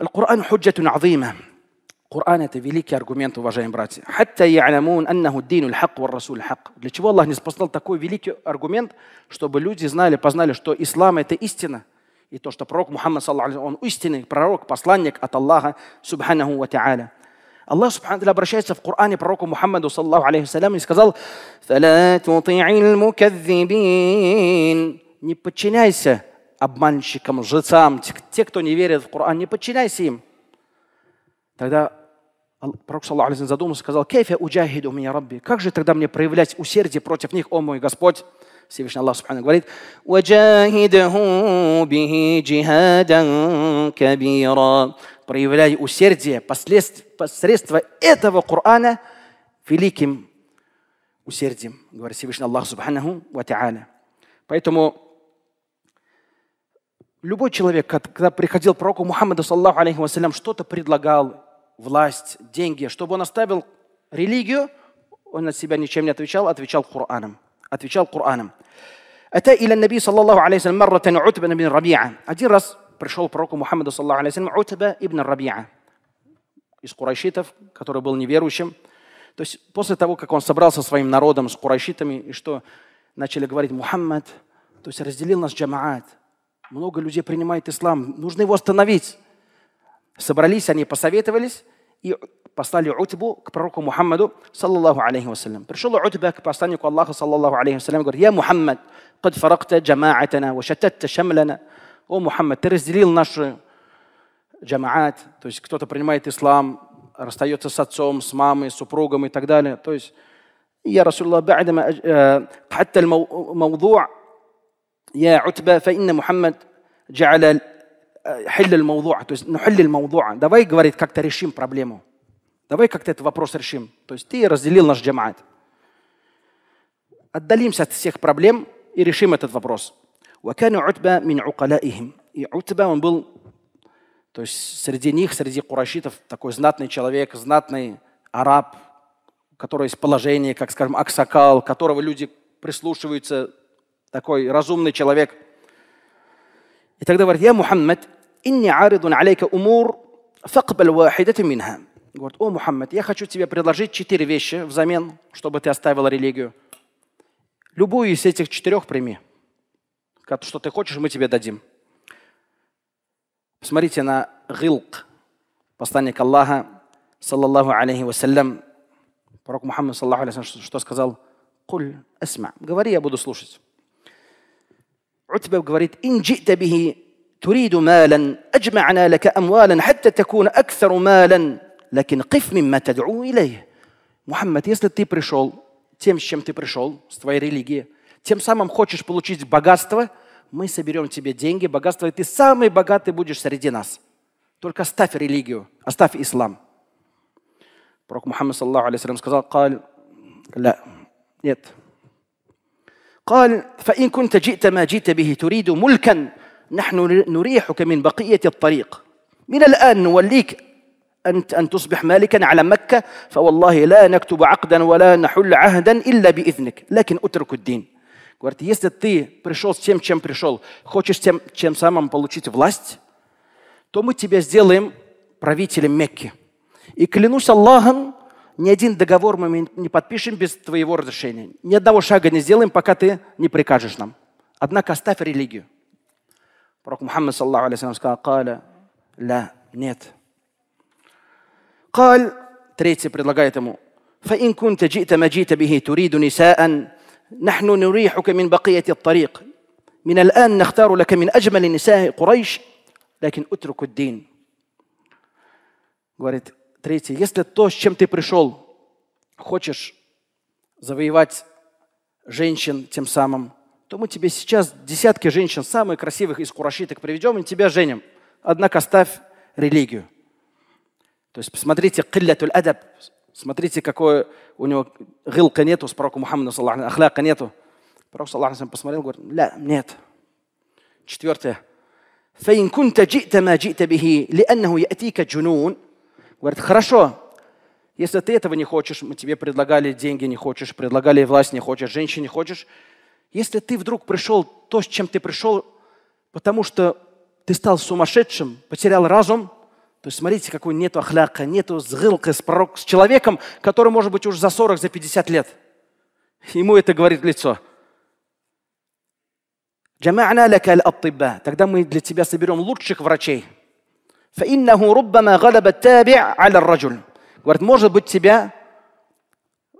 القرآن حجة عظيمة قرآن это великий аргумент, уважаемые братья. حتى يعلمون أنه الدين الحق والرسول الحق. Для чего Аллах не спасал такой великий аргумент, чтобы люди знали, познали, что ислам – это истина, и то, что пророк Мухаммад, саллаху он истинный пророк, посланник от Аллаха, субханаху ва та'аля. الله سبحانه وتعالى обращается в Коране пророку Мухаммаду, саллаху алейхи салям, и сказал, «Фала тути'ил муказзибин» «Не подчиняйся обманщикам, жрецам, те, кто не верит в Коран, не подчиняйся им. Тогда Пророк, саллаху задумался, сказал, «Кейфе уджахиду меня Рабби». Как же тогда мне проявлять усердие против них, о мой Господь? Всевышний Аллах Субхану говорит, «Ваджахидаху джихадан кабира». Проявляй усердие посредством этого Корана великим усердием, говорит Всевышний Аллах Субхану ва Поэтому Любой человек, когда приходил пророку Мухаммаду, саллаху алейхи вассалям, что-то предлагал, власть, деньги, чтобы он оставил религию, он от себя ничем не отвечал, отвечал Кораном. Отвечал Кораном. Ата иля наби, саллаху алейхи вассалям, марратан Утба ибн Рабиа. Один раз пришел пророку Мухаммаду, саллаху алейхи вассалям, Утба ибн Рабиа из курайшитов, который был неверующим. То есть после того, как он собрался своим народом, с курайшитами, и что начали говорить Мухаммад, то есть разделил нас джамаат – много людей принимает ислам. Нужно его остановить. Собрались они, посоветовались и послали Утбу к пророку Мухаммаду, саллаллаху алейхи вассалям. Пришел Утба к посланнику Аллаха, саллаллаху алейхи вассалям, говорит, «Я Мухаммад, قد فرقت جماعتنا وشتت شملنا». «О, Мухаммад, ты разделил нашу джамаат», то есть кто-то принимает ислам, расстается с отцом, с мамой, с супругом и так далее. То есть, «Я, Расулла, بعدما حتى الموضوع يا عتبة فإن محمد جعل حل الموضوع то есть نحل ну, الموضوع давай говорит как-то решим проблему давай как-то этот вопрос решим то есть ты разделил наш джамаат отдалимся от всех проблем и решим этот вопрос وكان عتبة من عقلائهم и Утба он был то есть среди них, среди курашитов, такой знатный человек, знатный араб, который из положения, как, скажем, аксакал, которого люди прислушиваются, такой разумный человек. И тогда говорит, я Мухаммад, инни аридун алейка умур, факбал вахидати минха. Говорит, о, Мухаммад, я хочу тебе предложить четыре вещи взамен, чтобы ты оставил религию. Любую из этих четырех прими. Что ты хочешь, мы тебе дадим. Посмотрите на Гилк, посланник Аллаха, саллаллаху алейхи вассалям. Пророк Мухаммад, саллаху алейхи что сказал? Куль асма. Говори, я буду слушать. عتبة говорит, إن جئت به تريد مالا أجمعنا لك أموالا حتى تكون أكثر مالا لكن قف مما Мухаммад, если ты пришел тем, с чем ты пришел, с твоей религии, тем самым хочешь получить богатство, мы соберем тебе деньги, богатство, и ты самый богатый будешь среди нас. Только оставь религию, оставь ислам. Пророк Мухаммад, саллаху сказал, «Каль, ля, нет, قال فإن كنت جئت ما جئت به تريد ملكا نحن نريحك من بقية الطريق من الآن نوليك أنت أن تصبح مالكا على مكة فوالله لا نكتب عقدا ولا نحل عهدا إلا بإذنك لكن أترك الدين Говорит, если ты пришел с тем, чем пришел, хочешь тем, чем самым получить власть, то мы тебя сделаем правителем Мекки. И клянусь Аллахом, ни один договор мы не подпишем без твоего разрешения. Ни одного шага не сделаем, пока ты не прикажешь нам. Однако оставь религию. Пророк Мухаммад, саллаху алейхи сказал, «Каля, ля, нет». Каль, третий предлагает ему, فإن كنت جئت ما جئت به нисаан». نساء نحن نريحك من بقية الطريق من الآن نختار لك من أجمل نساء قريش لكن اترك الدين говорит Третье. Если то, с чем ты пришел, хочешь завоевать женщин тем самым, то мы тебе сейчас десятки женщин, самых красивых из курашиток приведем и тебя женим. Однако оставь религию. То есть посмотрите, киллятуль адаб. Смотрите, какое у него гылка нету с пророку Мухаммаду, ахляка нету. Пророк, саллаху посмотрел, говорит, ля, нет. Четвертое. Говорит, хорошо, если ты этого не хочешь, мы тебе предлагали деньги, не хочешь, предлагали власть, не хочешь, женщин не хочешь. Если ты вдруг пришел то, с чем ты пришел, потому что ты стал сумасшедшим, потерял разум, то есть смотрите, какой нету ахляка, нету сгылка с пророк, с человеком, который может быть уже за 40, за 50 лет. Ему это говорит в лицо. Тогда мы для тебя соберем лучших врачей – فإنه ربما غلب التابع على الرجل говорит может быть тебя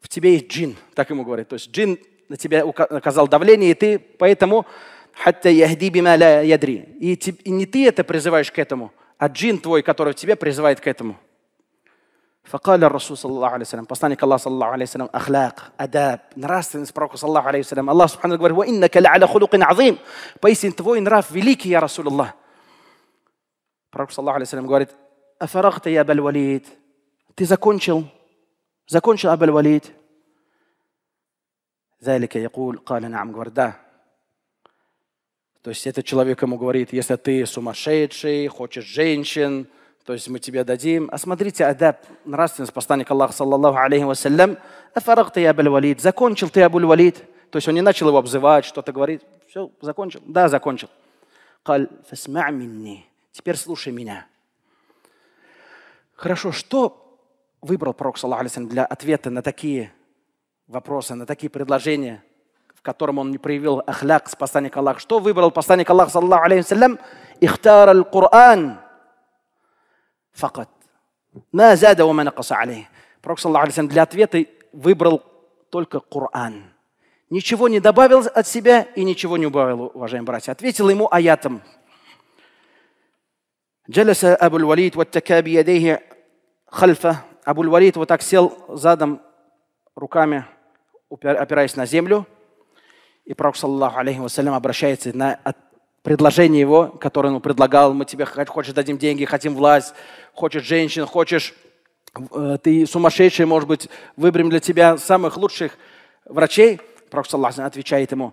в тебе есть джин так ему говорит то есть джин на поэтому حتى يهدي بما لا يدري и, и призываешь к этому а джин твой который тебя призывает к этому فقال الرسول صلى الله عليه وسلم بصانك الله صلى الله عليه وسلم أخلاق أداب نراس سبحانه صلى الله عليه وسلم الله سبحانه وتعالى وإنك لعلى خلق عظيم بيس انت فوين راف يا رسول الله Пророк, саллаху алейхи говорит, «Афарахта я Абаль-Валид». Ты закончил, закончил Абаль-Валид. Залика якул, кали нам, говорит, да. То есть этот человек ему говорит, если ты сумасшедший, хочешь женщин, то есть мы тебе дадим. А смотрите, адаб, нравственность посланника Аллаха, саллаллаху алейхи вассалям. Афарах ты Абуль Валид, закончил ты Абуль Валид. То есть он не начал его обзывать, что-то говорить. Все, закончил. Да, закончил. قال فاسمع Теперь слушай меня. Хорошо, что выбрал пророк, саллаху для ответа на такие вопросы, на такие предложения, в котором он не проявил ахляк с посланника Аллаха. Что выбрал посланник Аллаха, саллаху алейхи Ихтар аль-Кур'ан. Факат. Ма зада ума Пророк, саллаху для ответа выбрал только Коран. Ничего не добавил от себя и ничего не убавил, уважаемые братья. Ответил ему аятом – جلس أبو الوليد вот такаби خلفه أبو الوليد وتكسل زادم так сел задом руками, опираясь на землю. И Пророк, саллаху алейхи вассалям, обращается на предложение его, которое он предлагал. Мы тебе хочешь дадим деньги, хотим власть, хочешь женщин, хочешь э, ты сумасшедший, может быть, выберем для тебя самых лучших врачей – Пророк, саллаху отвечает ему.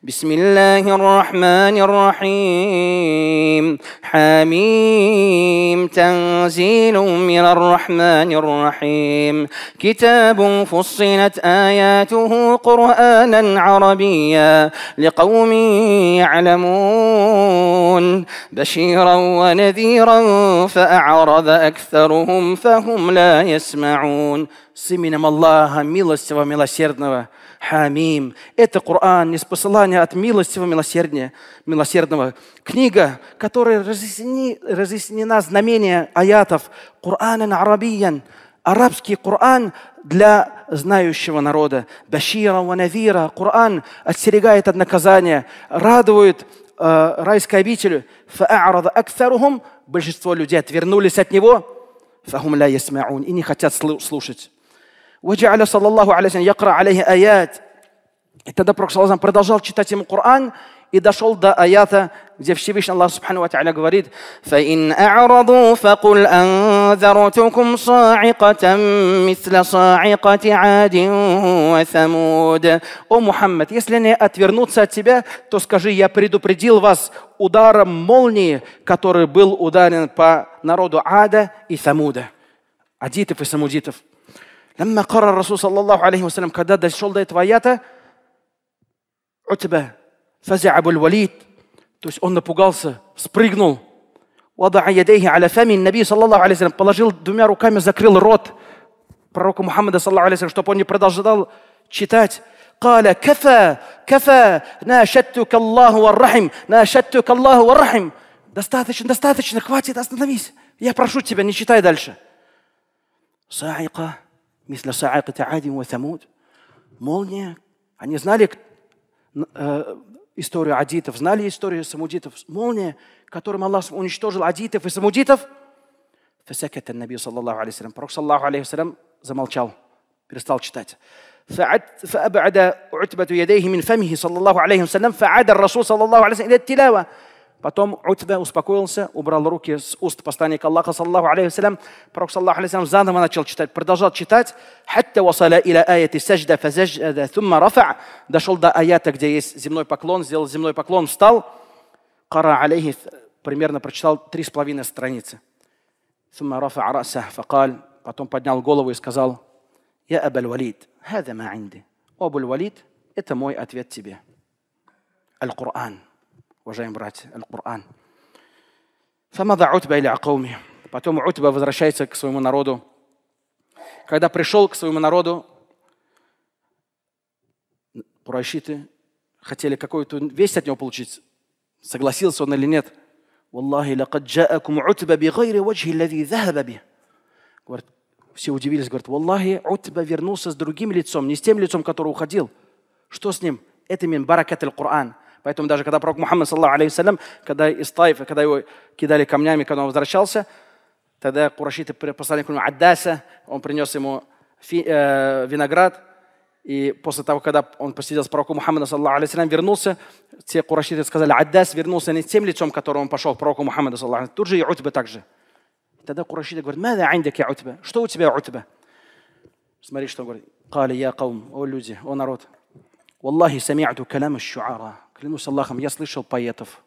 Бисмиллахи рахмани рахим. حميم تنزيل من الرحمن الرحيم كتاب فصلت آياته قرآنا عربيا لقوم يعلمون بشيرا ونذيرا فأعرض أكثرهم فهم لا يسمعون С именем Аллаха, милостивого, милосердного, Хамим. Это Коран из послания от милостивого милосердия, милосердного. Книга, которая разъясни, разъяснена знамение аятов Корана на арабиян. Арабский Коран для знающего народа. Башира Навира Коран отстерегает от наказания, радует э, райской обителю. Большинство людей отвернулись от него. И не хотят слушать. وجعل صلى الله عليه وسلم يقرأ عليه аят. тогда Пророк Салазам продолжал читать ему Коран и дошел до аята, где Всевышний Аллах Субхану Ва Та'аля говорит «Фаин а'раду факул анзарутукум са'икатам мисля са'икати адин ва самуд». О Мухаммад, если они отвернутся от тебя, то скажи, я предупредил вас ударом молнии, который был ударен по народу Ада и Самуда, адитов и самудитов. Лямма кара Расул саллаллаху алейхи вассалям, когда дошел до этого аята, Утба, фазя абуль валид, то есть он напугался, спрыгнул, وضع يديه على فم النبي صلى الله عليه وسلم положил двумя руками закрыл рот пророка Мухаммада صلى الله عليه وسلم чтобы он не продолжал читать قال كفى كفى ناشدتك الله والرحم ناشدتك الله والرحم достаточно достаточно хватит остановись я прошу тебя не читай дальше саика مثل صاعقة عاد وثمود молния. Они знали э, историю адитов, знали историю самудитов. Молния, которым Аллах уничтожил адитов и самудитов. Фасакет Наби, саллаллаху алейхи Пророк, саллаллаху алейхи замолчал, перестал читать. فأبعد عتبة يديه من فمه صلى الله عليه وسلم فعاد الرسول صلى الله عليه وسلم إلى التلاوة Потом Утда успокоился, убрал руки с уст посланника Аллаха, саллаху алейхи Пророк, саллаху алейхи заново начал читать, продолжал читать. «Хатта васаля иля аяти сажда фазажда thumma рафа» Дошел до аята, где есть земной поклон, сделал земной поклон, встал. «Кара алейхи» примерно прочитал три с половиной страницы. ثم رفع رأسه فقال потом поднял голову и сказал «Я Абель Валид, هذا ما عندي». «О, Абель Валид, это мой ответ тебе». Аль-Кур'ан – уважаемые братья, Аль-Кур'ан. Фамада Утба или Акауми. Потом Утба возвращается к своему народу. Когда пришел к своему народу, Курайшиты хотели какую-то весть от него получить. Согласился он или нет. Валлахи лакад джаакум утба би гайри ваджи лади захаба би. Говорит, все удивились, говорят, Валлахи, Утба вернулся с другим лицом, не с тем лицом, который уходил. Что с ним? Это мин баракат аль-Кур'ан. Поэтому даже когда пророк Мухаммад, саллаху алейхи когда из Таифа, когда его кидали камнями, когда он возвращался, тогда курашиты послали к нему Аддаса, он принес ему фи, э, виноград, и после того, когда он посидел с пророком Мухаммадом, саллаху алейхи вернулся, те курашиты сказали, Аддас вернулся не с тем лицом, которым он пошел к пророку Мухаммаду, саллаху Тут же и Утба также. Тогда курашиты говорят, «Мада айндак я Утба? Что у тебя Утба?» Смотри, что он говорит. «Кали я каум, о люди, о народ, والله سمعت كلام الشعراء Клянусь Аллахом, я слышал поэтов.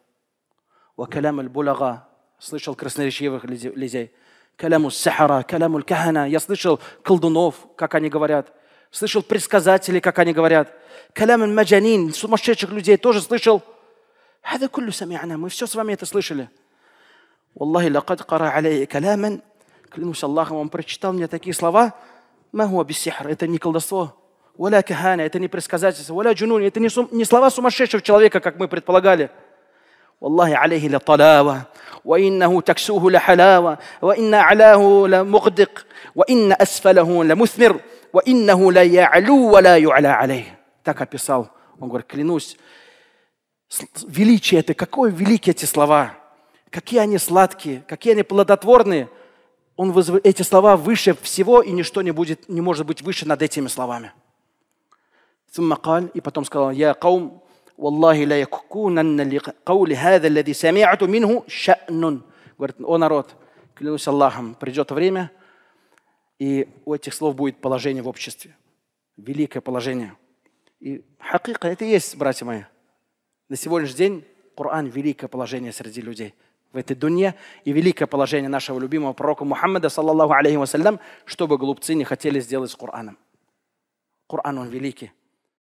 Вакалям аль-булага. Слышал красноречивых людей. Каляму сахара, каляму кахана. Я слышал колдунов, как они говорят. Слышал предсказателей, как они говорят. Калям маджанин, сумасшедших людей тоже слышал. هذا كله سمعنا мы все с вами это слышали. Аллахи لقد قرأ علي клянусь Аллахом, он прочитал мне такие слова, махуа бисихр, это не колдовство, Уаля кахана – это не предсказательство. Уаля джунун – это не, сум, не слова сумасшедшего человека, как мы предполагали. талава, والله عليه لطلاوة وإنه تكسوه لحلاوة وإن أعلاه لمغدق وإن أسفله لمثمر وإنه لا يعلو ولا يعلى عليه так описал. Он говорит, клянусь, величие это, какое великие эти слова, какие они сладкие, какие они плодотворные. Он вызв... Эти слова выше всего, и ничто не, будет, не может быть выше над этими словами. ثم قال и потом сказал, «Я قوم, والله لا يكونن لقول هذا الذي سمعت منه شأن». Говорит, «О народ, клянусь Аллахом, придет время, и у этих слов будет положение в обществе. Великое положение. И хакика это и есть, братья мои. На сегодняшний день Коран – великое положение среди людей в этой дуне, и великое положение нашего любимого пророка Мухаммада, саллаллаху алейхи вассалям, чтобы глупцы не хотели сделать с Кораном. Коран, он великий.